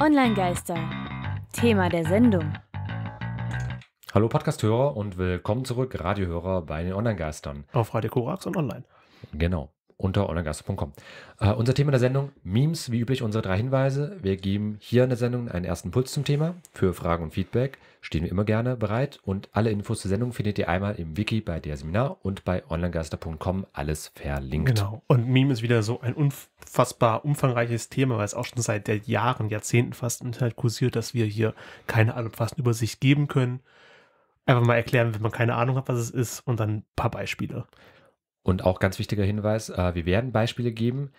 Online-Geister. Thema der Sendung. Hallo Podcast-Hörer und willkommen zurück, Radiohörer bei den Online-Geistern. Auf Radio Korax und online. Genau unter ornergasse.com. Äh, unser Thema der Sendung, Memes, wie üblich unsere drei Hinweise. Wir geben hier in der Sendung einen ersten Puls zum Thema. Für Fragen und Feedback stehen wir immer gerne bereit und alle Infos zur Sendung findet ihr einmal im Wiki bei der Seminar und bei onlinegeister.com alles verlinkt. Genau. Und Meme ist wieder so ein unfassbar umfangreiches Thema, weil es auch schon seit Jahren, Jahrzehnten fast im Internet kursiert, dass wir hier keine allumfassende Übersicht geben können einfach mal erklären, wenn man keine Ahnung hat, was es ist, und dann ein paar Beispiele. Und auch ganz wichtiger Hinweis, äh, wir werden Beispiele geben,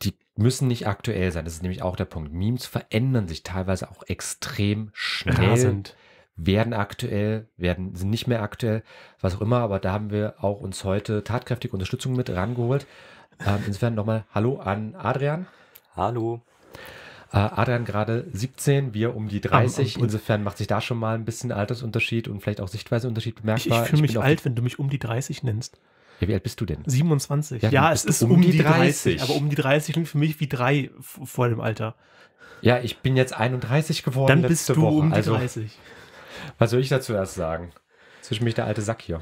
die müssen nicht aktuell sein. Das ist nämlich auch der Punkt. Memes verändern sich teilweise auch extrem schnell. Rasend. Werden aktuell, werden, sind nicht mehr aktuell, was auch immer, aber da haben wir auch uns heute tatkräftige Unterstützung mit rangeholt. Ähm, insofern nochmal Hallo an Adrian. Hallo. Äh, Adrian gerade 17, wir um die 30. Um, um, Insofern macht sich da schon mal ein bisschen Altersunterschied und vielleicht auch Sichtweiseunterschied bemerkbar. Ich, ich fühle mich alt, wenn du mich um die 30 nennst. Ja, wie alt bist du denn? 27. Ja, ja es ist um, um die 30. 30. Aber um die 30 klingt für mich wie drei vor dem Alter. Ja, ich bin jetzt 31 geworden. Dann bist du Woche. um die also, Was soll ich dazu erst sagen? Zwischen mich der alte Sack hier.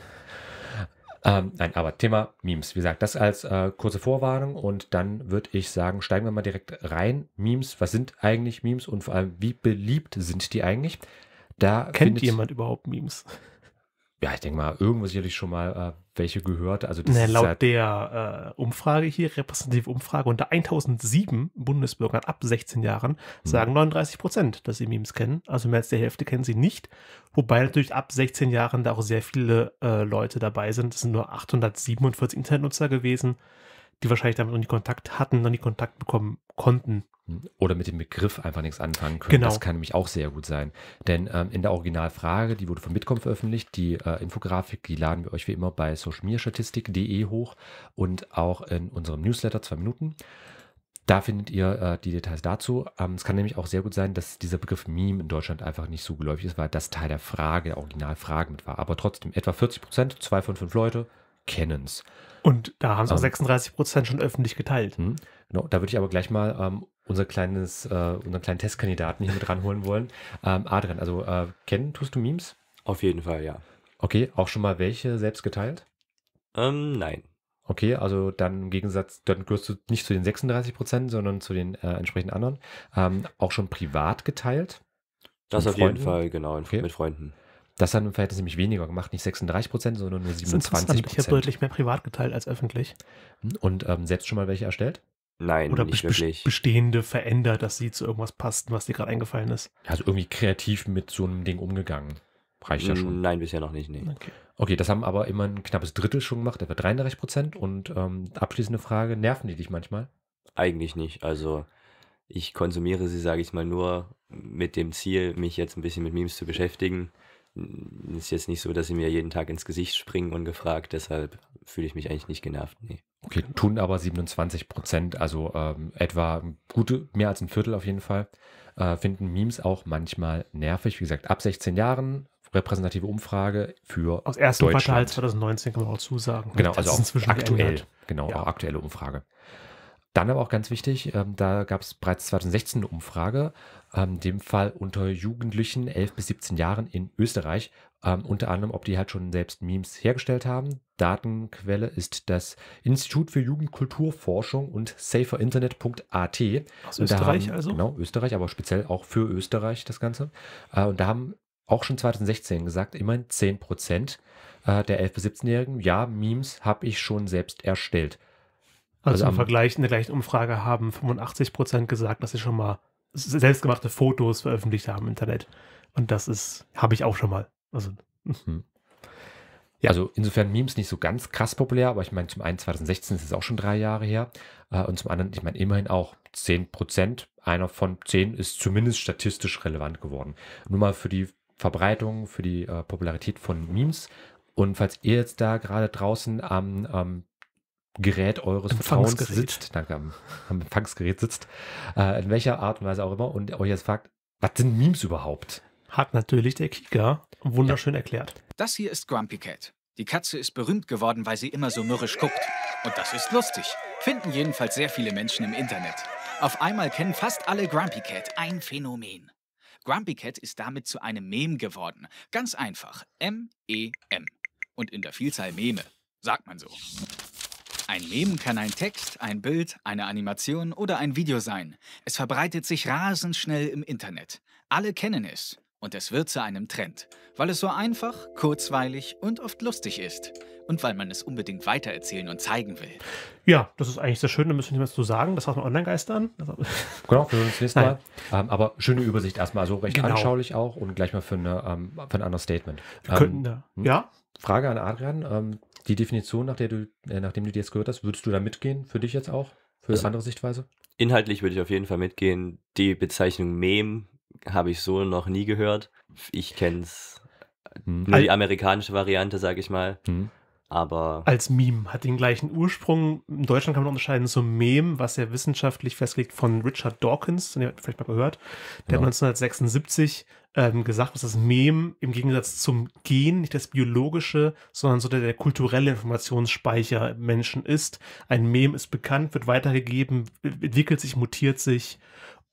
Ähm, nein, aber Thema Memes. Wie gesagt, das als äh, kurze Vorwarnung und dann würde ich sagen, steigen wir mal direkt rein. Memes, was sind eigentlich Memes und vor allem, wie beliebt sind die eigentlich? Da Kennt findet, jemand überhaupt Memes? Ja, ich denke mal, irgendwo sicherlich schon mal äh, welche gehört. Also das Na, laut seit, der äh, Umfrage hier, repräsentative Umfrage, unter 1007 Bundesbürgern ab 16 Jahren mhm. sagen 39 Prozent, dass sie Memes kennen. Also mehr als die Hälfte kennen sie nicht. Wobei natürlich ab 16 Jahren da auch sehr viele äh, Leute dabei sind. Es sind nur 847 Internetnutzer gewesen die wahrscheinlich damit noch nie Kontakt hatten, noch nie Kontakt bekommen konnten. Oder mit dem Begriff einfach nichts anfangen können. Genau. Das kann nämlich auch sehr gut sein. Denn ähm, in der Originalfrage, die wurde von Bitkom veröffentlicht, die äh, Infografik, die laden wir euch wie immer bei socialmediastatistik.de hoch und auch in unserem Newsletter zwei Minuten. Da findet ihr äh, die Details dazu. Ähm, es kann nämlich auch sehr gut sein, dass dieser Begriff Meme in Deutschland einfach nicht so geläufig ist, weil das Teil der Frage, der Originalfrage mit war. Aber trotzdem, etwa 40 Prozent, zwei von fünf Leute Kennens. Und da haben sie auch ähm, 36 Prozent schon öffentlich geteilt. Mh, hm, genau, da würde ich aber gleich mal ähm, unser kleines, äh, unseren kleinen Testkandidaten hier mit ranholen wollen. Ähm, Adrian, also äh, kennen tust du Memes? Auf jeden Fall, ja. Okay, auch schon mal welche selbst geteilt? Ähm, nein. Okay, also dann im Gegensatz, dann gehörst du nicht zu den 36 Prozent, sondern zu den äh, entsprechenden anderen. Ähm, auch schon privat geteilt? Das auf Freunden? jeden Fall, genau, okay. mit Freunden. Das haben im Verhältnis nämlich weniger gemacht, nicht 36 Prozent, sondern nur 27 Prozent. Ich habe deutlich mehr privat geteilt als öffentlich. Und ähm, selbst schon mal welche erstellt? Nein, Oder nicht wirklich. bestehende verändert, dass sie zu irgendwas passten, was dir gerade eingefallen ist. Also irgendwie kreativ mit so einem Ding umgegangen. Reicht ja schon. Nein, bisher noch nicht, nee. Okay, okay das haben aber immer ein knappes Drittel schon gemacht, etwa 33 Prozent. Und ähm, abschließende Frage, nerven die dich manchmal? Eigentlich nicht. Also ich konsumiere sie, sage ich mal, nur mit dem Ziel, mich jetzt ein bisschen mit Memes zu beschäftigen. Hm, ist jetzt nicht so, dass sie mir jeden Tag ins Gesicht springen ungefragt, deshalb fühle ich mich eigentlich nicht genervt. Nee. Okay, tun aber 27 Prozent, also ähm, etwa gute, mehr als ein Viertel auf jeden Fall, äh, finden Memes auch manchmal nervig. Wie gesagt, ab 16 Jahren repräsentative Umfrage für Aus ersten Quartal 2019 kann man auch zusagen. Genau, das also auch inzwischen aktuell. Geändert. Genau, ja. auch aktuelle Umfrage. Dann aber auch ganz wichtig, ähm, da gab es bereits 2016 eine Umfrage, ähm, in dem Fall unter Jugendlichen 11 bis 17 Jahren in Österreich, ähm, unter anderem, ob die halt schon selbst Memes hergestellt haben. Datenquelle ist das Institut für Jugendkulturforschung und saferinternet.at. Aus und Österreich haben, also? Genau, Österreich, aber speziell auch für Österreich das Ganze. Äh, und da haben auch schon 2016 gesagt, immerhin 10 Prozent äh, der 11- bis 17-Jährigen, ja, Memes habe ich schon selbst erstellt. Also, also im Vergleich in der gleichen Umfrage haben 85 gesagt, dass sie schon mal selbstgemachte Fotos veröffentlicht haben im Internet. Und das ist, habe ich auch schon mal. Also, mhm. ja. also insofern Memes nicht so ganz krass populär, aber ich meine, zum einen 2016 ist es auch schon drei Jahre her. Äh, und zum anderen, ich meine, immerhin auch 10 Einer von 10 ist zumindest statistisch relevant geworden. Nur mal für die Verbreitung, für die äh, Popularität von Memes. Und falls ihr jetzt da gerade draußen am ähm, Gerät eures Vertrauens sitzt, danke, am, am Empfangsgerät sitzt, äh, in welcher Art und Weise auch immer, und euch jetzt fragt, was sind Memes überhaupt? Hat natürlich der Kika wunderschön ja. erklärt. Das hier ist Grumpy Cat. Die Katze ist berühmt geworden, weil sie immer so mürrisch guckt. Und das ist lustig. Finden jedenfalls sehr viele Menschen im Internet. Auf einmal kennen fast alle Grumpy Cat, ein Phänomen. Grumpy Cat ist damit zu einem Mem geworden. Ganz einfach. M-E-M. -E -M. Und in der Vielzahl Meme, sagt man so. Ein Meme kann ein Text, ein Bild, eine Animation oder ein Video sein. Es verbreitet sich rasend schnell im Internet. Alle kennen es. Und es wird zu einem Trend, weil es so einfach, kurzweilig und oft lustig ist. Und weil man es unbedingt weitererzählen und zeigen will. Ja, das ist eigentlich sehr schön, da müssen wir nichts zu sagen. Das war von Online-Geist an. Also genau, wir sehen uns nächste Mal. Ähm, aber schöne Übersicht erstmal, so also recht genau. anschaulich auch und gleich mal für, eine, ähm, für ein anderes Statement. Wir ähm, könnten, hm? ja. Frage an Adrian ähm, die Definition, nach der du, äh, nachdem du die jetzt gehört hast, würdest du da mitgehen? Für dich jetzt auch? Für also, andere Sichtweise? Inhaltlich würde ich auf jeden Fall mitgehen. Die Bezeichnung Mem habe ich so noch nie gehört. Ich kenne es. Äh, hm. Nur die amerikanische Variante, sage ich mal. Hm aber. Als Meme hat den gleichen Ursprung. In Deutschland kann man unterscheiden zum Meme, was ja wissenschaftlich festgelegt von Richard Dawkins, den ihr vielleicht mal gehört. Der genau. hat 1976 ähm, gesagt, dass das Meme im Gegensatz zum Gen nicht das biologische, sondern so der, der kulturelle Informationsspeicher Menschen ist. Ein Meme ist bekannt, wird weitergegeben, entwickelt sich, mutiert sich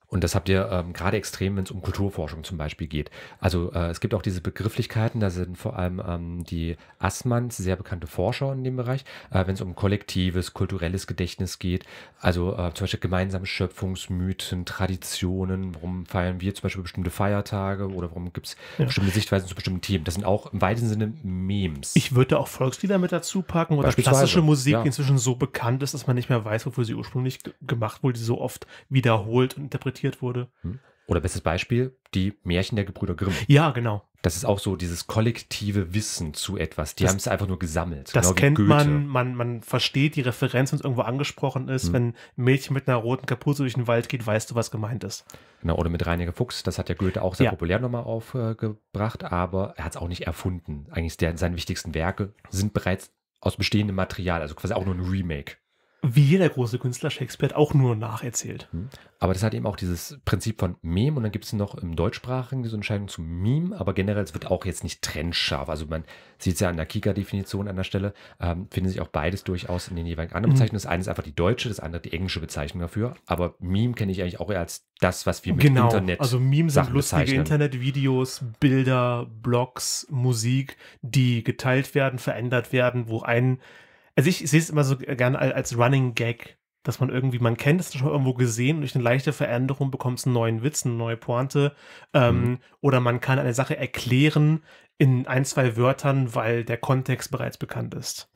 und das habt ihr ähm, gerade extrem, wenn es um Kulturforschung zum Beispiel geht. Also äh, es gibt auch diese Begrifflichkeiten, da sind vor allem ähm, die Assmanns, sehr bekannte Forscher in dem Bereich, äh, wenn es um kollektives, kulturelles Gedächtnis geht, also äh, zum Beispiel gemeinsame Schöpfungsmythen, Traditionen, warum feiern wir zum Beispiel bestimmte Feiertage oder warum gibt es ja. bestimmte Sichtweisen zu bestimmten Themen. Das sind auch im weitesten Sinne Memes. Ich würde auch Volkslieder mit dazu packen oder klassische Musik, ja. die inzwischen so bekannt ist, dass man nicht mehr weiß, wofür sie ursprünglich gemacht wurde, die so oft wiederholt und interpretiert interpretiert wurde. Hm. Oder bestes Beispiel, die Märchen der Gebrüder Grimm. Ja, genau. Das ist auch so dieses kollektive Wissen zu etwas. Die haben es einfach nur gesammelt. Das genau kennt man, man, man versteht die Referenz, wenn es irgendwo angesprochen ist. Hm. Wenn ein Mädchen mit einer roten Kapuze durch den Wald geht, weißt du, was gemeint ist. Genau, oder mit Reiniger Fuchs, das hat ja Goethe auch sehr ja. populär nochmal aufgebracht, aber er hat es auch nicht erfunden. Eigentlich sind seine wichtigsten Werke sind bereits aus bestehendem Material, also quasi auch nur ein Remake wie jeder große Künstler Shakespeare auch nur nacherzählt. Hm. Aber das hat eben auch dieses Prinzip von Meme und dann gibt es noch im deutschsprachigen diese Entscheidung zu Meme, aber generell es wird auch jetzt nicht trennscharf. Also man sieht es ja an der Kika-Definition an der Stelle, ähm, finden sich auch beides durchaus in den jeweiligen anderen mhm. Bezeichnungen. Mhm. Das eine ist einfach die deutsche, das andere die englische Bezeichnung dafür. Aber Meme kenne ich eigentlich auch eher als das, was wir mit genau. Internet Genau, Also Meme sind lustige Internetvideos, Bilder, Blogs, Musik, die geteilt werden, verändert werden, wo ein also ich, sehe es immer so gerne als Running Gag, dass man irgendwie, man kennt es schon irgendwo gesehen, durch eine leichte Veränderung bekommt es einen neuen Witz, eine neue Pointe. Ähm, mhm. Oder man kann eine Sache erklären in ein, zwei Wörtern, weil der Kontext bereits bekannt ist.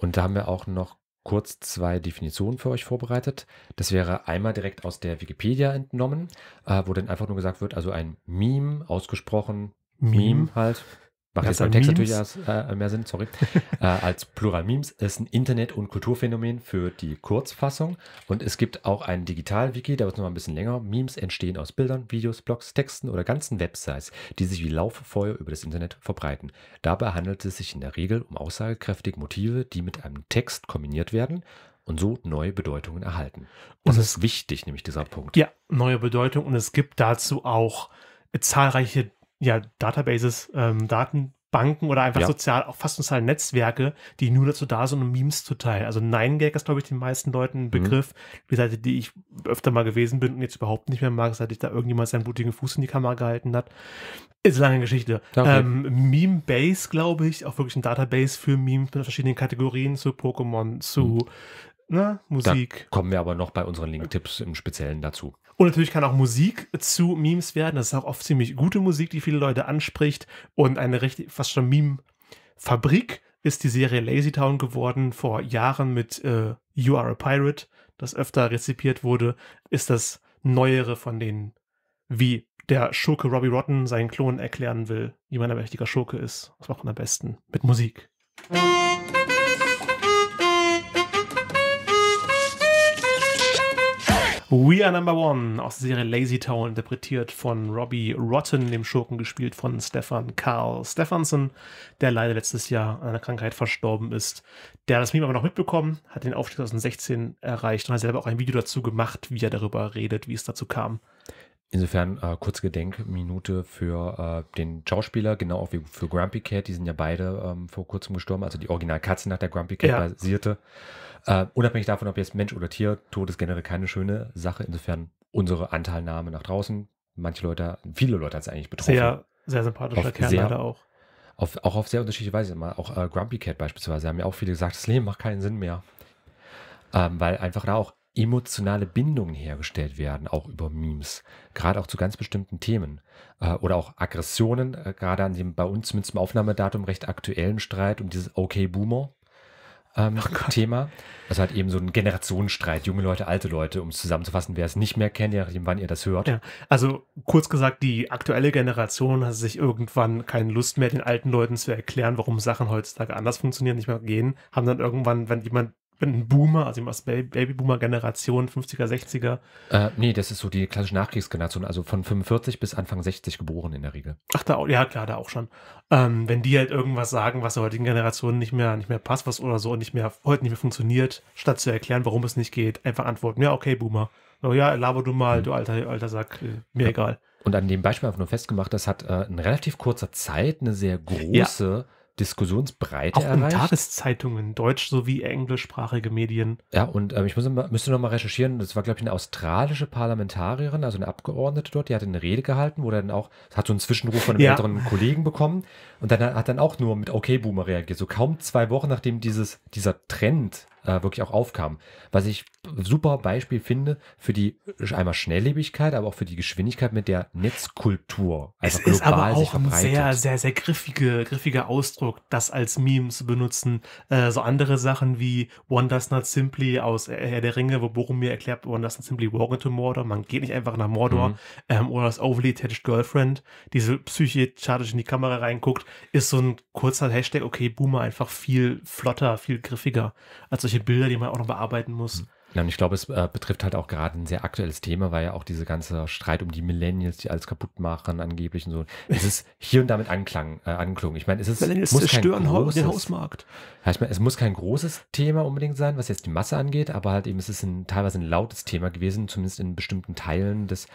Und da haben wir auch noch kurz zwei Definitionen für euch vorbereitet. Das wäre einmal direkt aus der Wikipedia entnommen, äh, wo dann einfach nur gesagt wird, also ein Meme, ausgesprochen Meme, Meme halt, macht jetzt beim Text natürlich als, äh, mehr Sinn, sorry, äh, als Plural Memes, ist ein Internet- und Kulturphänomen für die Kurzfassung und es gibt auch ein Digital-Wiki, da wird es nochmal ein bisschen länger. Memes entstehen aus Bildern, Videos, Blogs, Texten oder ganzen Websites, die sich wie Lauffeuer über das Internet verbreiten. Dabei handelt es sich in der Regel um aussagekräftige Motive, die mit einem Text kombiniert werden und so neue Bedeutungen erhalten. Das und es ist wichtig, nämlich dieser Punkt. Ja, neue Bedeutung und es gibt dazu auch äh, zahlreiche ja, Databases, ähm, Datenbanken oder einfach ja. sozial, auch fast sozial Netzwerke, die nur dazu da sind, um Memes zu teilen. Also Gag ist, glaube ich, den meisten Leuten ein mhm. Begriff. Mhm. Die Seite, die ich öfter mal gewesen bin und jetzt überhaupt nicht mehr mag, seit ich da irgendjemand seinen blutigen Fuß in die Kamera gehalten hat. Ist eine lange Geschichte. Okay. Ähm, Meme-Base, glaube ich, auch wirklich ein Database für Memes mit verschiedenen Kategorien zu Pokémon, zu mhm ne, Musik. Da kommen wir aber noch bei unseren Link-Tipps im Speziellen dazu. Und natürlich kann auch Musik zu Memes werden. Das ist auch oft ziemlich gute Musik, die viele Leute anspricht. Und eine recht, fast schon Meme-Fabrik ist die Serie Lazy Town geworden vor Jahren mit äh, You Are a Pirate, das öfter rezipiert wurde. Ist das neuere von den, wie der Schurke Robbie Rotten seinen Klon erklären will, wie man ein richtiger Schurke ist. Das macht man am besten mit Musik. We Are Number One aus der Serie Lazy Town, interpretiert von Robbie Rotten, dem Schurken gespielt von Stefan Karl Stephanson, der leider letztes Jahr an einer Krankheit verstorben ist. Der hat das Meme aber noch mitbekommen, hat den Aufstieg 2016 erreicht und hat selber auch ein Video dazu gemacht, wie er darüber redet, wie es dazu kam. Insofern äh, kurze Gedenkminute für äh, den Schauspieler, genau auch wie für Grumpy Cat. Die sind ja beide ähm, vor kurzem gestorben. Also die Originalkatze nach der Grumpy Cat ja. basierte. Äh, unabhängig davon, ob jetzt Mensch oder Tier, Tod ist generell keine schöne Sache. Insofern unsere Anteilnahme nach draußen. Manche Leute, viele Leute hat es eigentlich betroffen. Sehr, sehr sympathischer Kerl sehr, leider auch. Auf, auch auf sehr unterschiedliche Weise. Immer. Auch äh, Grumpy Cat beispielsweise haben ja auch viele gesagt, das Leben macht keinen Sinn mehr. Ähm, weil einfach da auch emotionale Bindungen hergestellt werden, auch über Memes, gerade auch zu ganz bestimmten Themen äh, oder auch Aggressionen, äh, gerade an dem bei uns zumindest zum Aufnahmedatum recht aktuellen Streit um dieses Okay Boomer. Ähm, oh Thema. Also halt eben so ein Generationenstreit, junge Leute, alte Leute, um es zusammenzufassen, wer es nicht mehr kennt, je nachdem, wann ihr das hört. Ja, also kurz gesagt, die aktuelle Generation hat sich irgendwann keine Lust mehr, den alten Leuten zu erklären, warum Sachen heutzutage anders funktionieren, nicht mehr gehen, haben dann irgendwann, wenn jemand bin ein Boomer, also aus Babyboomer-Generation, 50er, 60er. Äh, nee, das ist so die klassische Nachkriegsgeneration, also von 45 bis Anfang 60 geboren in der Regel. Ach, da, auch, ja, klar, da auch schon. Ähm, wenn die halt irgendwas sagen, was der heutigen Generation nicht mehr, nicht mehr passt, was oder so und nicht mehr, heute nicht mehr funktioniert, statt zu erklären, warum es nicht geht, einfach antworten, ja, okay, Boomer. So, ja, laber du mal, mhm. du alter, alter Sack, äh, mir ja. egal. Und an dem Beispiel einfach nur festgemacht, das hat äh, in relativ kurzer Zeit eine sehr große ja Diskussionsbreite auch erreicht. Auch in Tageszeitungen, deutsch- sowie englischsprachige Medien. Ja, und ähm, ich muss, müsste nochmal recherchieren, das war, glaube ich, eine australische Parlamentarierin, also eine Abgeordnete dort, die hat eine Rede gehalten, wo dann auch, hat so einen Zwischenruf von einem ja. älteren Kollegen bekommen und dann hat dann auch nur mit Okay Boomer reagiert. So kaum zwei Wochen, nachdem dieses, dieser Trend äh, wirklich auch aufkam. Was ich super Beispiel finde für die einmal Schnelllebigkeit, aber auch für die Geschwindigkeit, mit der Netzkultur einfach es global ist aber auch ein sehr, sehr, sehr griffige, griffiger Ausdruck, das als Meme zu benutzen. Äh, so andere Sachen wie One Does Not Simply aus Herr der Ringe, wo Boromir erklärt, One Does Not Simply Walk into Mordor, man geht nicht einfach nach Mordor. Mhm. Ähm, oder das Overly Attached Girlfriend, diese psychiatrisch in die Kamera reinguckt ist so ein kurzer Hashtag, okay, Boomer einfach viel flotter, viel griffiger als solche Bilder, die man auch noch bearbeiten muss. Hm. Ja, und ich glaube, es äh, betrifft halt auch gerade ein sehr aktuelles Thema, weil ja auch diese ganze Streit um die Millennials, die alles kaputt machen, angeblich und so. Es ist hier und damit anklang, äh, anklungen. Ich meine, es ist. Millennials muss kein stören großes, den Hausmarkt. Ja, ich meine, es muss kein großes Thema unbedingt sein, was jetzt die Masse angeht, aber halt eben, es ist ein, teilweise ein lautes Thema gewesen, zumindest in bestimmten Teilen des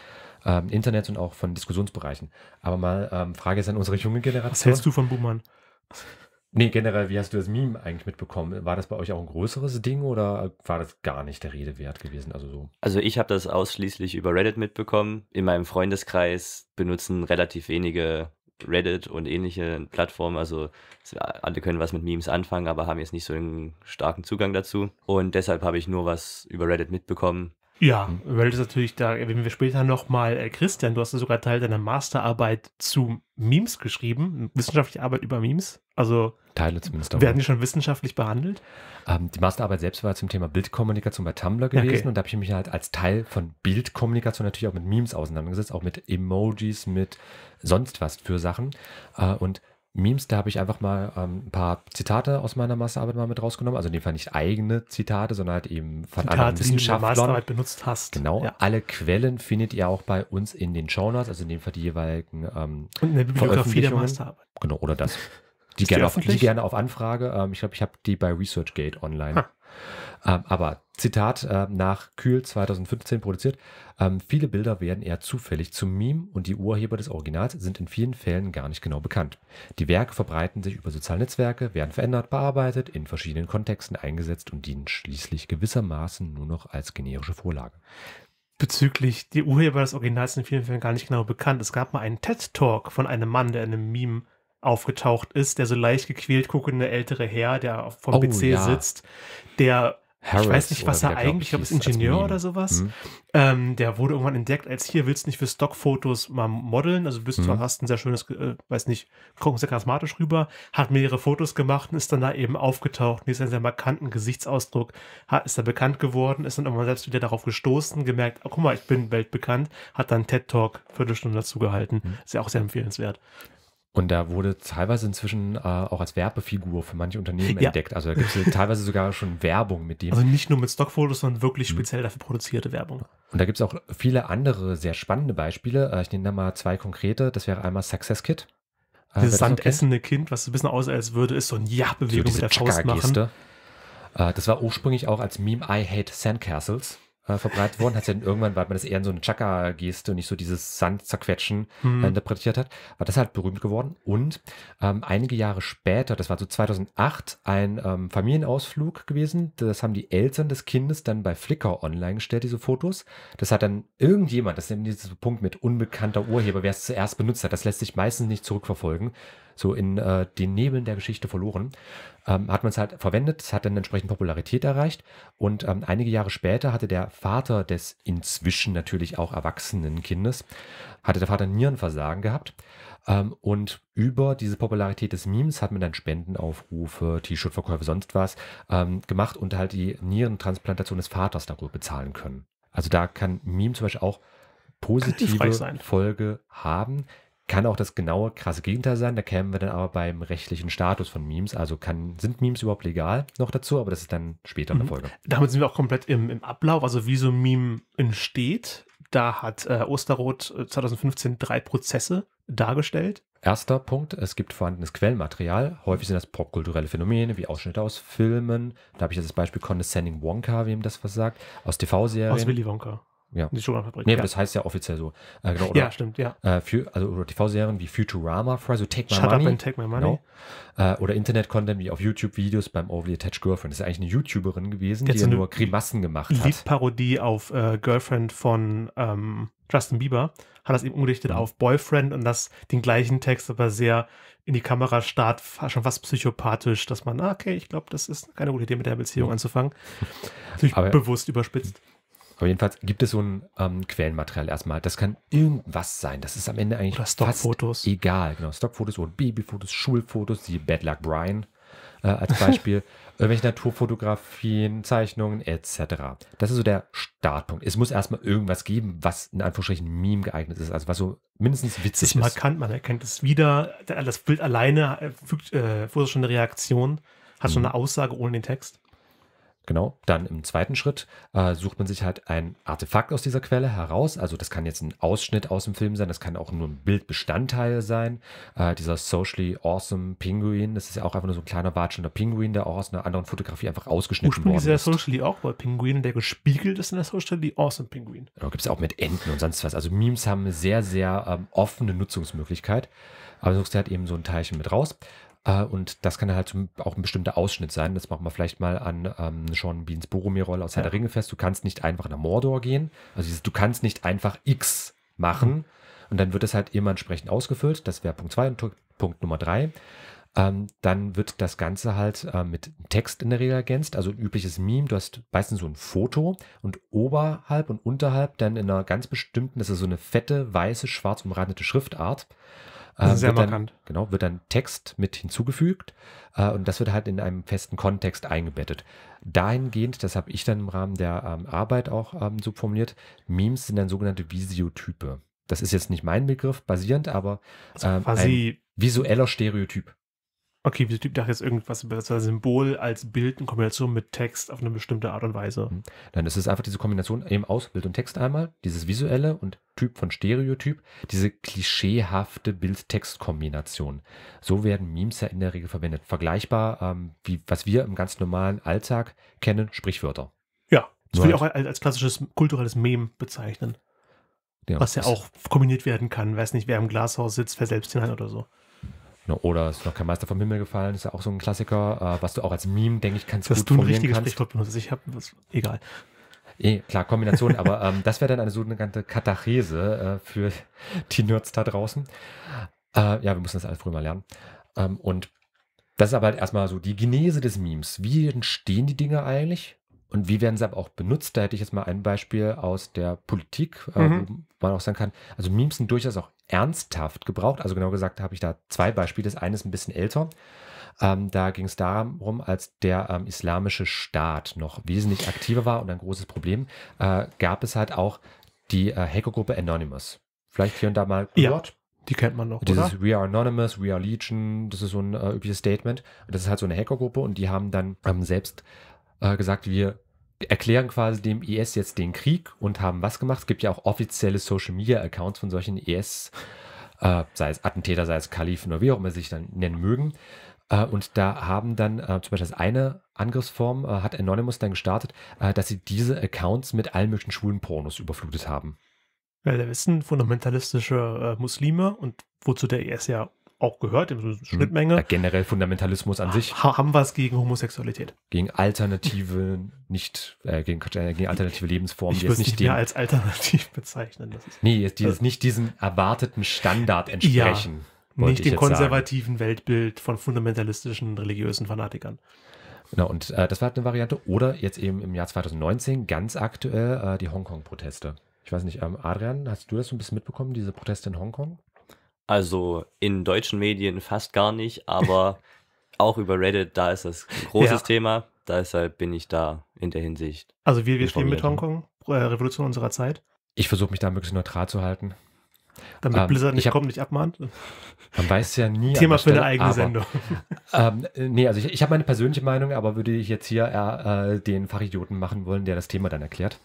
ähm, Internet und auch von Diskussionsbereichen. Aber mal ähm, Frage ist an unsere junge Generation. Was hältst du von Boomern? Nee, generell, wie hast du das Meme eigentlich mitbekommen? War das bei euch auch ein größeres Ding oder war das gar nicht der Rede wert gewesen? Also, so? also ich habe das ausschließlich über Reddit mitbekommen. In meinem Freundeskreis benutzen relativ wenige Reddit und ähnliche Plattformen. Also alle können was mit Memes anfangen, aber haben jetzt nicht so einen starken Zugang dazu. Und deshalb habe ich nur was über Reddit mitbekommen. Ja, hm. weil das natürlich da, wenn wir später nochmal, äh, Christian, du hast ja sogar Teil deiner Masterarbeit zu Memes geschrieben, wissenschaftliche Arbeit über Memes. Also Teile zumindest. Werden die schon wissenschaftlich behandelt? Ähm, die Masterarbeit selbst war zum Thema Bildkommunikation bei Tumblr gewesen okay. und da habe ich mich halt als Teil von Bildkommunikation natürlich auch mit Memes auseinandergesetzt, auch mit Emojis, mit sonst was für Sachen. Äh, und Memes, da habe ich einfach mal ähm, ein paar Zitate aus meiner Masterarbeit mal mit rausgenommen. Also in dem Fall nicht eigene Zitate, sondern halt eben von Zitate, anderen Wissenschaftlern. Die du in der Masterarbeit benutzt hast. Genau. Ja. Alle Quellen findet ihr auch bei uns in den Shownotes, also in dem Fall die jeweiligen ähm, Und eine Bibliografie der Masterarbeit. Genau, oder das. Die, gerne, die auf, die gerne auf, Anfrage. Ähm, ich glaube, ich habe die bei ResearchGate online. Ha. Ähm, aber Zitat äh, nach Kühl 2015 produziert, ähm, viele Bilder werden eher zufällig zum Meme und die Urheber des Originals sind in vielen Fällen gar nicht genau bekannt. Die Werke verbreiten sich über soziale Netzwerke, werden verändert, bearbeitet, in verschiedenen Kontexten eingesetzt und dienen schließlich gewissermaßen nur noch als generische Vorlage. Bezüglich die Urheber des Originals sind in vielen Fällen gar nicht genau bekannt. Es gab mal einen TED-Talk von einem Mann, der einem Meme aufgetaucht ist, der so leicht gequält guckende ältere Herr, der vom oh, PC ja. sitzt, der Harris, ich weiß nicht, was er eigentlich, ob es Ingenieur oder sowas. Hm. Ähm, der wurde irgendwann entdeckt, als hier willst du nicht für Stockfotos mal modeln, also bist hm. du hast ein sehr schönes, äh, weiß nicht, guckst sehr charismatisch rüber, hat mehrere Fotos gemacht und ist dann da eben aufgetaucht ist ein sehr markanten Gesichtsausdruck, hat, ist da bekannt geworden, ist dann irgendwann selbst wieder darauf gestoßen, gemerkt, oh, guck mal, ich bin weltbekannt, hat dann TED Talk Viertelstunde dazu gehalten. Hm. Ist ja auch sehr empfehlenswert. Und da wurde teilweise inzwischen äh, auch als Werbefigur für manche Unternehmen ja. entdeckt. Also da gibt es teilweise sogar schon Werbung mit dem. Also nicht nur mit Stockfotos, sondern wirklich mhm. speziell dafür produzierte Werbung. Und da gibt es auch viele andere sehr spannende Beispiele. Äh, ich nehme da mal zwei konkrete. Das wäre einmal Success Kit. Äh, Dieses sandessende okay? Kind, was ein bisschen aussieht, als würde es so ein Ja-Bewegung so mit der Faust machen. Äh, das war ursprünglich auch als Meme I Hate Sandcastles. Äh, verbreitet worden, hat ja dann irgendwann, weil man das eher in so eine Chaka-Geste und nicht so dieses Sand zerquetschen mhm. interpretiert hat, war das halt berühmt geworden. Und ähm, einige Jahre später, das war so 2008, ein ähm, Familienausflug gewesen. Das haben die Eltern des Kindes dann bei Flickr online gestellt, diese Fotos. Das hat dann irgendjemand, das ist eben dieser Punkt mit unbekannter Urheber, wer es zuerst benutzt hat, das lässt sich meistens nicht zurückverfolgen so in äh, den Nebeln der Geschichte verloren, ähm, hat man es halt verwendet, es hat dann entsprechend Popularität erreicht und ähm, einige Jahre später hatte der Vater des inzwischen natürlich auch erwachsenen Kindes, hatte der Vater Nierenversagen gehabt ähm, und über diese Popularität des Memes hat man dann Spendenaufrufe, T-Shirt-Verkäufe, sonst was ähm, gemacht und halt die Nierentransplantation des Vaters darüber bezahlen können. Also da kann Meme zum Beispiel auch positive Folge haben. Kann auch das genaue, krasse Gegenteil sein. Da kämen wir dann aber beim rechtlichen Status von Memes. Also kann, sind Memes überhaupt legal noch dazu, aber das ist dann später in der mhm. Folge. Damit sind wir auch komplett im, im Ablauf. Also wie so ein Meme entsteht, da hat äh, Osterroth äh, 2015 drei Prozesse dargestellt. Erster Punkt, es gibt vorhandenes Quellenmaterial. Häufig sind das popkulturelle Phänomene wie Ausschnitte aus Filmen. Da habe ich jetzt das Beispiel Condescending Wonka, wem das was sagt, aus TV-Serien. Aus Willy Wonka. Ja. Die Shogun-Fabrik. Nee, ja. aber das heißt ja offiziell so. Äh, genau, oder, ja, stimmt, ja. Äh, für, also TV-Serien wie Futurama, Fry, so Take My Shut Money. Shut up and Take My Money. Genau. Äh, oder Internet-Content wie auf YouTube-Videos beim Overly Attached Girlfriend. Das ist eigentlich eine YouTuberin gewesen, Jetzt die ja nur Grimassen gemacht hat. Liedparodie auf äh, Girlfriend von ähm, Justin Bieber hat das eben umgerichtet mhm. auf Boyfriend und das den gleichen Text, aber sehr in die Kamera start, schon fast psychopathisch, dass man, ah, okay, ich glaube, das ist keine gute Idee, mit der Beziehung anzufangen. Natürlich aber bewusst überspitzt. Aber jedenfalls gibt es so ein ähm, Quellenmaterial erstmal. Das kann irgendwas sein. Das ist am Ende eigentlich oder fast egal. Genau, Stockfotos oder Babyfotos, Schulfotos, die Bad Luck Brian äh, als Beispiel. irgendwelche Naturfotografien, Zeichnungen etc. Das ist so der Startpunkt. Es muss erstmal irgendwas geben, was in Anführungsstrichen Meme geeignet ist, also was so mindestens witzig ist. ist. Markant, man erkennt es wieder. Das Bild alleine äh, fügt, äh, schon eine Reaktion, hat mhm. schon eine Aussage ohne den Text. Genau, dann im zweiten Schritt äh, sucht man sich halt ein Artefakt aus dieser Quelle heraus. Also das kann jetzt ein Ausschnitt aus dem Film sein, das kann auch nur ein Bildbestandteil sein. Äh, dieser socially awesome Pinguin, das ist ja auch einfach nur so ein kleiner watschender Pinguin, der auch aus einer anderen Fotografie einfach ausgeschnitten Ursprünglich worden ist. Ursprünglich ist der socially awkward Pinguin, der gespiegelt ist in der socially awesome Pinguin. Genau, gibt es auch mit Enten und sonst was. Also Memes haben eine sehr, sehr ähm, offene Nutzungsmöglichkeit. Aber suchst du halt eben so ein Teilchen mit raus. Äh, und das kann halt auch ein bestimmter Ausschnitt sein. Das machen wir vielleicht mal an ähm, Sean Beans Boromir-Rolle aus Herr ja. der Ringe fest. Du kannst nicht einfach nach Mordor gehen. Also dieses, du kannst nicht einfach X machen. Mhm. Und dann wird das halt immer entsprechend ausgefüllt. Das wäre Punkt 2 und Punkt Nummer 3. Ähm, dann wird das Ganze halt äh, mit Text in der Regel ergänzt, also ein übliches Meme. Du hast meistens so ein Foto und oberhalb und unterhalb dann in einer ganz bestimmten, das ist so eine fette, weiße, schwarz umrandete Schriftart. Äh, das ist sehr dann, markant. Genau, wird dann Text mit hinzugefügt äh, und das wird halt in einem festen Kontext eingebettet. Dahingehend, das habe ich dann im Rahmen der ähm, Arbeit auch ähm, so formuliert, Memes sind dann sogenannte Visiotype. Das ist jetzt nicht mein Begriff basierend, aber ähm, also quasi ein visueller Stereotyp. Okay, der Typ dachte jetzt irgendwas über das Symbol als Bild in Kombination mit Text auf eine bestimmte Art und Weise. Mhm. Nein, es ist einfach diese Kombination eben aus Bild und Text einmal, dieses visuelle und Typ von Stereotyp, diese klischeehafte Bild-Text-Kombination. So werden Memes ja in der Regel verwendet. Vergleichbar, ähm, wie was wir im ganz normalen Alltag kennen, Sprichwörter. Ja, das würde ich halt auch als, als klassisches kulturelles Meme bezeichnen. Ja, was ja auch kombiniert werden kann. Weiß nicht, wer im Glashaus sitzt, wer selbst hinein oder so. Ne, oder ist noch kein Meister vom Himmel gefallen, ist ja auch so ein Klassiker, äh, was du auch als Meme, denke ich, kannst Dass gut du ein richtiges kannst. Sprichwort benutzt, ich habe, egal. Eh, klar, Kombination, aber ähm, das wäre dann eine sogenannte Katachese äh, für die Nerds da draußen. Äh, ja, wir müssen das alles früher mal lernen. Ähm, und das ist aber halt erstmal so die Genese des Memes. Wie entstehen die Dinge eigentlich? Und wie werden sie aber auch benutzt? Da hätte ich jetzt mal ein Beispiel aus der Politik, äh, mhm. wo man auch sagen kann, also Memes sind durchaus auch ernsthaft gebraucht. Also genau gesagt habe ich da zwei Beispiele. Das eine ist ein bisschen älter. Ähm, da ging es darum, als der ähm, islamische Staat noch wesentlich aktiver war und ein großes Problem, äh, gab es halt auch die äh, Hackergruppe Anonymous. Vielleicht hier und da mal gehört. Ja. Die kennt man noch, Dieses oder? We are Anonymous, We are Legion, das ist so ein äh, übliches Statement. das ist halt so eine Hackergruppe und die haben dann ähm, selbst äh, gesagt, wir erklären quasi dem IS jetzt den Krieg und haben was gemacht. Es gibt ja auch offizielle Social Media Accounts von solchen IS, äh, sei es Attentäter, sei es Kalifen oder wie auch immer sie sich dann nennen mögen. Äh, und da haben dann äh, zum Beispiel eine Angriffsform, äh, hat Anonymous dann gestartet, äh, dass sie diese Accounts mit allen möglichen schwulen Pornos überflutet haben. Weil wir wissen, fundamentalistische äh, Muslime und wozu der IS ja auch gehört, in mhm. Schnittmenge. Ja, generell Fundamentalismus an sich. Ha haben was gegen Homosexualität? Gegen alternative, nicht, äh, gegen, äh, gegen, alternative Lebensformen. Ich würde es nicht mehr als alternativ bezeichnen. Das ist, nee, die also, äh, nicht diesem erwarteten Standard entsprechen. Ja, nicht dem konservativen sagen. Weltbild von fundamentalistischen religiösen Fanatikern. Genau, und äh, das war halt eine Variante. Oder jetzt eben im Jahr 2019 ganz aktuell äh, die Hongkong-Proteste. Ich weiß nicht, ähm, Adrian, hast du das so ein bisschen mitbekommen, diese Proteste in Hongkong? Also in deutschen Medien fast gar nicht, aber auch über Reddit, da ist das ein großes ja. Thema. Deshalb bin ich da in der Hinsicht. Also wir, wir stehen mit Hongkong, äh, Revolution unserer Zeit. Ich versuche mich da möglichst neutral zu halten. Damit ähm, Blizzard nicht kommt, nicht abmahnt. Man weiß ja nie. Thema für eine eigene aber, Sendung. Ähm, nee, also ich, ich habe meine persönliche Meinung, aber würde ich jetzt hier eher äh, den Fachidioten machen wollen, der das Thema dann erklärt.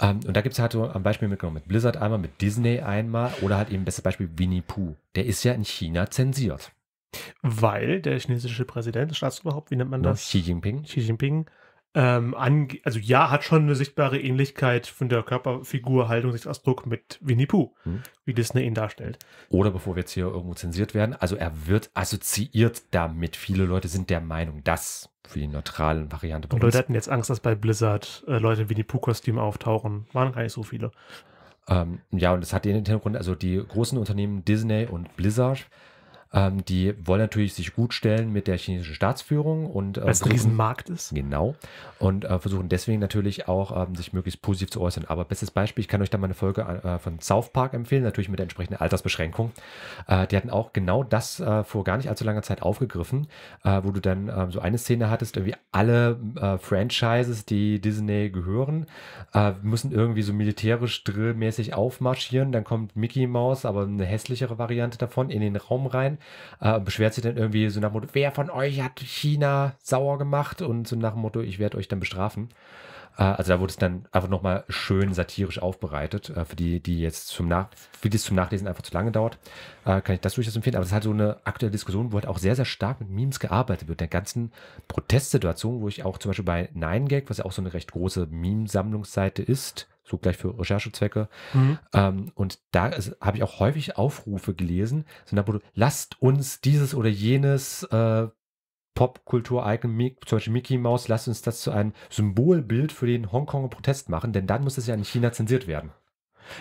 Ähm, und da gibt es halt so ein Beispiel mitgenommen mit Blizzard einmal, mit Disney einmal oder halt eben bestes Beispiel Winnie Pooh. Der ist ja in China zensiert. Weil der chinesische Präsident, Staatsoberhaupt, wie nennt man ne, das? Xi Jinping. Xi Jinping ähm, ange also ja, hat schon eine sichtbare Ähnlichkeit von der Körperfigur, Haltung, Sichtsausdruck mit Winnie Pooh, hm. wie Disney ihn darstellt. Oder bevor wir jetzt hier irgendwo zensiert werden, also er wird assoziiert damit. Viele Leute sind der Meinung, dass für die neutralen Variante. Und Leute hatten jetzt Angst, dass bei Blizzard äh, Leute in Winnie pooh kostüme auftauchen. Waren gar nicht so viele. Ähm, ja, und das hat den Hintergrund, also die großen Unternehmen Disney und Blizzard ähm, die wollen natürlich sich gut stellen mit der chinesischen Staatsführung und äh, ein Riesenmarkt ist. Genau. Und äh, versuchen deswegen natürlich auch ähm, sich möglichst positiv zu äußern. Aber bestes Beispiel, ich kann euch da mal eine Folge äh, von South Park empfehlen, natürlich mit der entsprechenden Altersbeschränkung. Äh, die hatten auch genau das äh, vor gar nicht allzu langer Zeit aufgegriffen, äh, wo du dann ähm, so eine Szene hattest, irgendwie alle äh, Franchises, die Disney gehören, müssen irgendwie so militärisch drillmäßig aufmarschieren. Dann kommt Mickey Mouse, aber eine hässlichere Variante davon, in den Raum rein äh, beschwert sich dann irgendwie so nach dem Motto, wer von euch hat China sauer gemacht und so nach dem Motto, ich werde euch dann bestrafen. Äh, also da wurde es dann einfach nochmal schön satirisch aufbereitet. Äh, für die, die jetzt zum, nach für die zum Nachlesen einfach zu lange dauert, äh, kann ich das durchaus empfehlen. Aber es ist halt so eine aktuelle Diskussion, wo halt auch sehr, sehr stark mit Memes gearbeitet wird. Der ganzen Protestsituation, wo ich auch zum Beispiel bei 9gag, was ja auch so eine recht große Meme-Sammlungsseite ist, so gleich für Recherchezwecke. Mhm. Ähm, und da habe ich auch häufig Aufrufe gelesen, so nach lasst uns dieses oder jenes äh, Popkultur-Icon, zum Beispiel Mickey Mouse, lasst uns das zu einem Symbolbild für den Hongkonger Protest machen, denn dann muss es ja in China zensiert werden.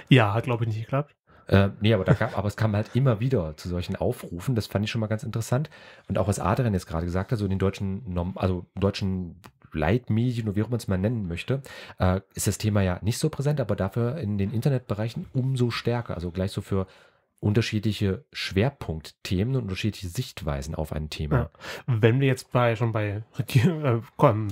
Ja, hat glaube ich nicht geklappt. Äh, nee, aber, gab, aber, es kam halt immer wieder zu solchen Aufrufen. Das fand ich schon mal ganz interessant. Und auch was Adrian jetzt gerade gesagt hat, so den deutschen, also deutschen Leitmedien oder wie auch man es mal nennen möchte, äh, ist das Thema ja nicht so präsent, aber dafür in den Internetbereichen umso stärker. Also gleich so für unterschiedliche Schwerpunktthemen und unterschiedliche Sichtweisen auf ein Thema. Ja. Wenn wir jetzt bei schon bei Regier äh,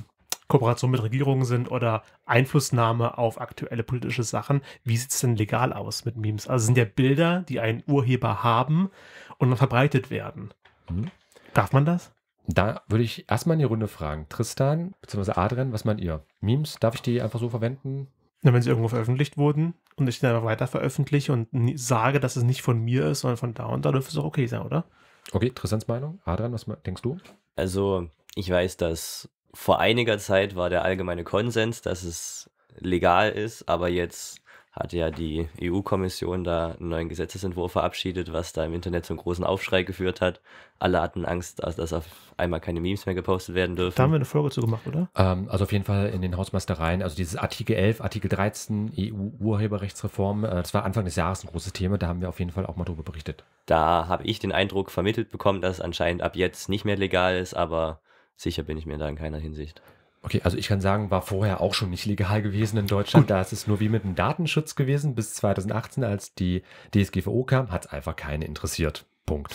Kooperation mit Regierungen sind oder Einflussnahme auf aktuelle politische Sachen, wie sieht es denn legal aus mit Memes? Also sind ja Bilder, die einen Urheber haben und dann verbreitet werden. Mhm. Darf man das? Da würde ich erstmal in die Runde fragen. Tristan bzw. Adrian, was meint ihr? Memes, darf ich die einfach so verwenden? Na, wenn sie irgendwo veröffentlicht wurden und ich dann weiter veröffentliche und sage, dass es nicht von mir ist, sondern von da und da, dürfte es auch okay sein, oder? Okay, Tristans Meinung. Adrian, was denkst du? Also, ich weiß, dass vor einiger Zeit war der allgemeine Konsens, dass es legal ist, aber jetzt hat ja die EU-Kommission da einen neuen Gesetzesentwurf verabschiedet, was da im Internet zum großen Aufschrei geführt hat. Alle hatten Angst, dass auf einmal keine Memes mehr gepostet werden dürfen. Da haben wir eine Folge zu gemacht, oder? Ähm, also auf jeden Fall in den Hausmeistereien. Also dieses Artikel 11, Artikel 13 EU-Urheberrechtsreform, äh, das war Anfang des Jahres ein großes Thema. Da haben wir auf jeden Fall auch mal drüber berichtet. Da habe ich den Eindruck vermittelt bekommen, dass es anscheinend ab jetzt nicht mehr legal ist, aber sicher bin ich mir da in keiner Hinsicht. Okay, also ich kann sagen, war vorher auch schon nicht legal gewesen in Deutschland. Gut. Da ist es nur wie mit dem Datenschutz gewesen. Bis 2018, als die DSGVO kam, hat es einfach keine interessiert. Punkt.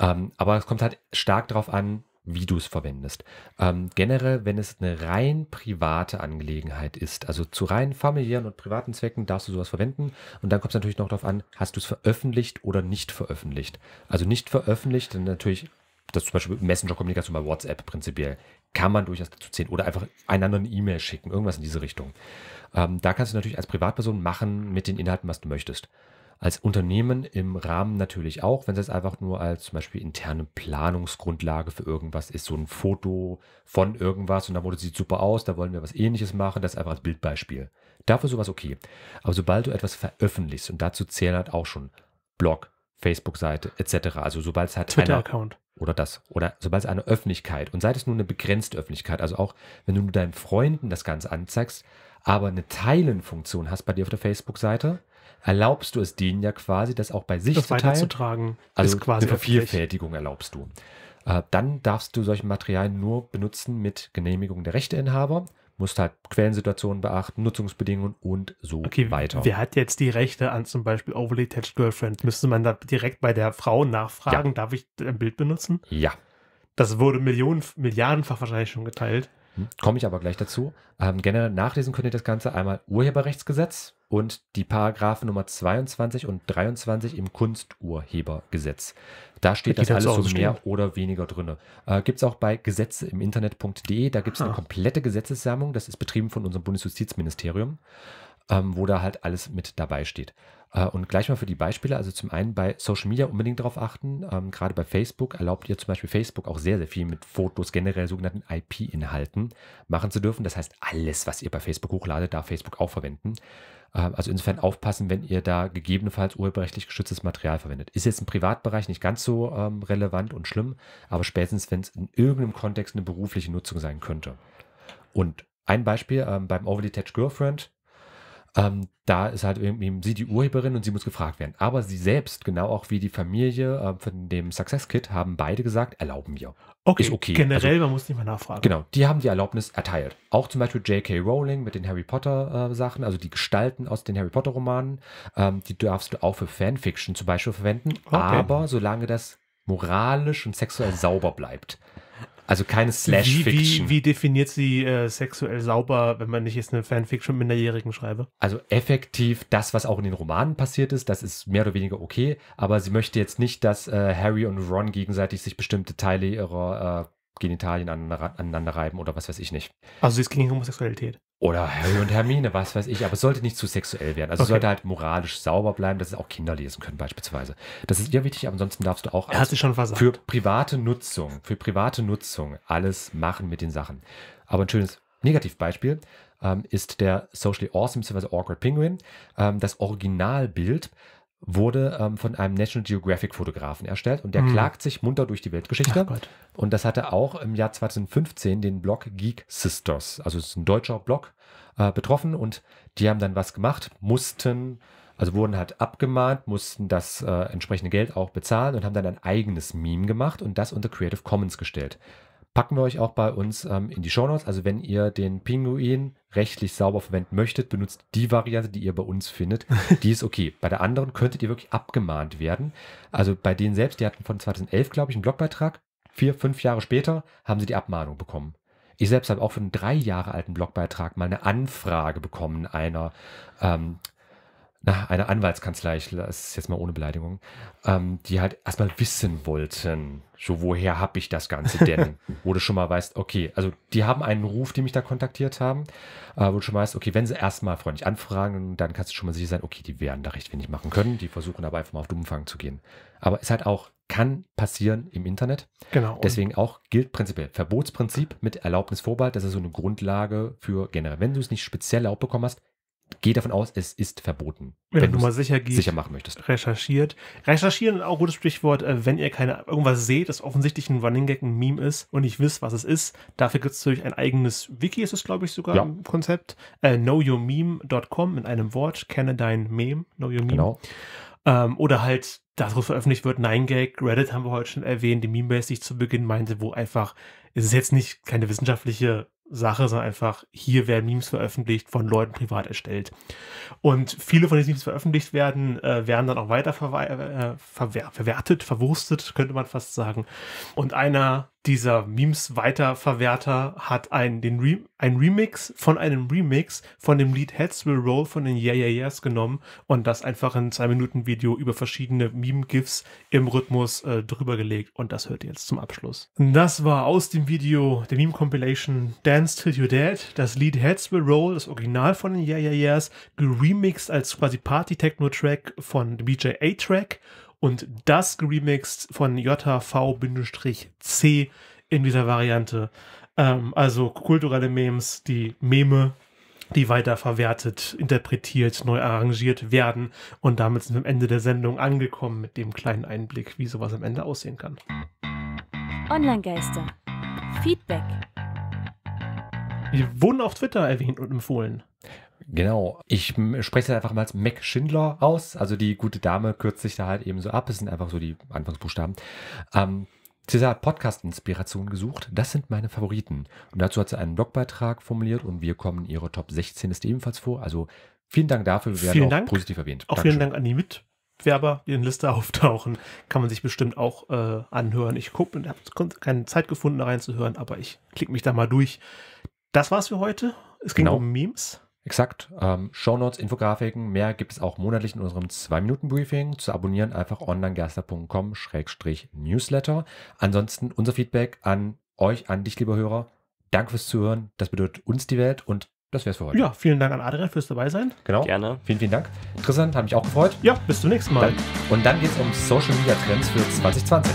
Ähm, aber es kommt halt stark darauf an, wie du es verwendest. Ähm, generell, wenn es eine rein private Angelegenheit ist, also zu rein familiären und privaten Zwecken, darfst du sowas verwenden. Und dann kommt es natürlich noch darauf an, hast du es veröffentlicht oder nicht veröffentlicht. Also nicht veröffentlicht, dann natürlich, das ist zum Beispiel Messenger-Kommunikation bei WhatsApp prinzipiell, kann man durchaus dazu zählen oder einfach einander eine E-Mail schicken, irgendwas in diese Richtung. Ähm, da kannst du natürlich als Privatperson machen mit den Inhalten, was du möchtest. Als Unternehmen im Rahmen natürlich auch, wenn es jetzt einfach nur als zum Beispiel interne Planungsgrundlage für irgendwas ist, so ein Foto von irgendwas und da wurde sieht super aus, da wollen wir was ähnliches machen, das ist einfach als Bildbeispiel. Dafür sowas okay. Aber sobald du etwas veröffentlichst, und dazu zählen halt auch schon Blog, Facebook-Seite etc. Also sobald es halt Twitter-Account oder das oder sobald es eine Öffentlichkeit und sei es nur eine begrenzte Öffentlichkeit, also auch wenn du deinen Freunden das Ganze anzeigst, aber eine Teilen-Funktion hast bei dir auf der Facebook-Seite, erlaubst du es denen ja quasi, das auch bei sich das zu teilen. weiterzutragen. Also quasi eine Vervielfältigung erlaubst du. Äh, dann darfst du solche Materialien nur benutzen mit Genehmigung der Rechteinhaber musst halt Quellensituationen beachten, Nutzungsbedingungen und so okay, weiter. Wer hat jetzt die Rechte an zum Beispiel Overly Attached Girlfriend? Müsste man da direkt bei der Frau nachfragen, ja. darf ich ein Bild benutzen? Ja. Das wurde Millionen, Milliardenfach wahrscheinlich schon geteilt. Komme ich aber gleich dazu. Ähm, generell nachlesen könnt ihr das Ganze einmal Urheberrechtsgesetz und die Paragraphen Nummer 22 und 23 im Kunsturhebergesetz. Da steht das, das alles so mehr oder weniger drin. Äh, gibt es auch bei Gesetze im Internet.de. Da gibt es eine ah. komplette Gesetzessammlung. Das ist betrieben von unserem Bundesjustizministerium ähm, wo da halt alles mit dabei steht. Äh, und gleich mal für die Beispiele, also zum einen bei Social Media unbedingt darauf achten, ähm, gerade bei Facebook erlaubt ihr zum Beispiel Facebook auch sehr, sehr viel mit Fotos, generell sogenannten IP-Inhalten machen zu dürfen. Das heißt, alles, was ihr bei Facebook hochladet, darf Facebook auch verwenden. Ähm, also insofern aufpassen, wenn ihr da gegebenenfalls urheberrechtlich geschütztes Material verwendet. Ist jetzt im Privatbereich nicht ganz so ähm, relevant und schlimm, aber spätestens, wenn es in irgendeinem Kontext eine berufliche Nutzung sein könnte. Und ein Beispiel ähm, beim Overly Attached Girlfriend, ähm, da ist halt eben sie die Urheberin und sie muss gefragt werden. Aber sie selbst, genau auch wie die Familie äh, von dem Success Kit, haben beide gesagt, erlauben wir. Okay, ist okay. generell, also, man muss nicht mal nachfragen. Genau, die haben die Erlaubnis erteilt. Auch zum Beispiel J.K. Rowling mit den Harry Potter-Sachen, äh, also die Gestalten aus den Harry Potter-Romanen, ähm, die darfst du auch für Fanfiction zum Beispiel verwenden, okay. aber solange das moralisch und sexuell sauber bleibt. Also keine Slash-Fiction. Wie, wie, wie, definiert sie äh, sexuell sauber, wenn man nicht jetzt eine Fanfiction Minderjährigen schreibe? Also effektiv das, was auch in den Romanen passiert ist, das ist mehr oder weniger okay, aber sie möchte jetzt nicht, dass äh, Harry und Ron gegenseitig sich bestimmte Teile ihrer äh, Genitalien aneinander reiben oder was weiß ich nicht. Also es ging Homosexualität. Oder Harry und Hermine, was weiß ich. Aber es sollte nicht zu sexuell werden. Also okay. es sollte halt moralisch sauber bleiben, dass es auch Kinder lesen können beispielsweise. Das ist dir wichtig, aber ansonsten darfst du auch als, schon versagt. für private Nutzung, für private Nutzung alles machen mit den Sachen. Aber ein schönes Negativbeispiel ähm, ist der Socially Awesome bzw. Awkward Penguin. Ähm, das Originalbild wurde ähm, von einem National Geographic Fotografen erstellt und der mhm. klagt sich munter durch die Weltgeschichte. Gott. Und das hatte auch im Jahr 2015 den Blog Geek Sisters, also es ist ein deutscher Blog, äh, betroffen und die haben dann was gemacht, mussten, also wurden halt abgemahnt, mussten das äh, entsprechende Geld auch bezahlen und haben dann ein eigenes Meme gemacht und das unter Creative Commons gestellt packen wir euch auch bei uns ähm, in die Shownotes. Also wenn ihr den Pinguin rechtlich sauber verwenden möchtet, benutzt die Variante, die ihr bei uns findet. Die ist okay. Bei der anderen könntet ihr wirklich abgemahnt werden. Also bei denen selbst, die hatten von 2011, glaube ich, einen Blogbeitrag. Vier, fünf Jahre später haben sie die Abmahnung bekommen. Ich selbst habe auch für einen drei Jahre alten Blogbeitrag mal eine Anfrage bekommen einer ähm, na, einer Anwaltskanzlei, ich das ist jetzt mal ohne Beleidigung, ähm, die halt erstmal wissen wollten, so woher habe ich das Ganze denn? wo du schon mal weißt, okay, also die haben einen Ruf, die mich da kontaktiert haben, äh, wo du schon mal weißt, okay, wenn sie erstmal freundlich anfragen, dann kannst du schon mal sicher sein, okay, die werden da recht wenig machen können, die versuchen aber einfach mal auf Dummfang zu gehen. Aber es halt auch kann passieren im Internet. Genau. Deswegen auch gilt prinzipiell Verbotsprinzip mit Erlaubnisvorbehalt. Das ist so eine Grundlage für generell. Wenn du es nicht speziell erlaubt bekommen hast, gehe davon aus, es ist verboten. Ja, wenn du mal sicher gehst, sicher machen möchtest. Recherchiert. Recherchieren ist auch ein gutes Sprichwort. Äh, wenn ihr keine irgendwas seht, das offensichtlich ein Running Gag, ein Meme ist und nicht wisst, was es ist. Dafür gibt es natürlich ein eigenes Wiki, ist es, glaube ich, sogar ja. im Konzept. Äh, knowyourmeme.com in einem Wort, kenne dein Meme, know your meme. Genau. Ähm, oder halt, das, wo veröffentlicht wird, 9gag, Reddit haben wir heute schon erwähnt, die Meme-Base, die ich zu Beginn meinte, wo einfach, es ist jetzt nicht keine wissenschaftliche Sache, sondern einfach, hier werden Memes veröffentlicht, von Leuten privat erstellt. Und viele von diesen Memes die veröffentlicht werden, äh, werden dann auch weiter verwer äh, verwer verwertet, verwurstet, könnte man fast sagen. Und einer dieser Memes-Weiterverwerter hat einen, den Re ein Remix von einem Remix von dem Lied Heads Will Roll von den Yeah Yeah Yeahs genommen und das einfach in zwei Minuten Video über verschiedene Meme-GIFs im Rhythmus äh, drüber gelegt und das hört ihr jetzt zum Abschluss. Das war aus dem Video der Meme-Compilation Dance Till You Dead, das Lied Heads Will Roll, das Original von den Yeah Yeah Yeahs, geremixed als quasi Party-Techno-Track von DJ A-Track und das geremixed von JV-C in dieser Variante. Ähm, also kulturelle Memes, die Meme, die weiterverwertet, interpretiert, neu arrangiert werden. Und damit sind wir am Ende der Sendung angekommen mit dem kleinen Einblick, wie sowas am Ende aussehen kann. Online-Geister. Feedback. Wir wurden auf Twitter erwähnt und empfohlen. Genau. Ich spreche es einfach mal als Mac Schindler aus. Also die gute Dame kürzt sich da halt eben so ab. Es sind einfach so die Anfangsbuchstaben. Ähm, Cesar hat Podcast-Inspiration gesucht. Das sind meine Favoriten. Und dazu hat sie einen Blogbeitrag formuliert und wir kommen ihre Top 16 ist ebenfalls vor. Also vielen Dank dafür. Wir werden vielen auch Dank. positiv erwähnt. Auch Dankeschön. vielen Dank an die Mitwerber, die in Liste auftauchen. Kann man sich bestimmt auch äh, anhören. Ich gucke und habe keine Zeit gefunden, da reinzuhören, aber ich klicke mich da mal durch. Das war's für heute. Es ging genau. um Memes. Exakt. Ähm, Shownotes, Infografiken, mehr gibt es auch monatlich in unserem 2-Minuten-Briefing. Zu abonnieren einfach onlinegerster.com-newsletter. Ansonsten unser Feedback an euch, an dich, lieber Hörer. Danke fürs Zuhören. Das bedeutet uns die Welt und das wär's für heute. Ja, vielen Dank an Adrian fürs dabei sein. Genau. Gerne. Vielen, vielen Dank. Christian, hat mich auch gefreut. Ja, bis zum nächsten Mal. Dann, und dann geht's um Social Media Trends für 2020.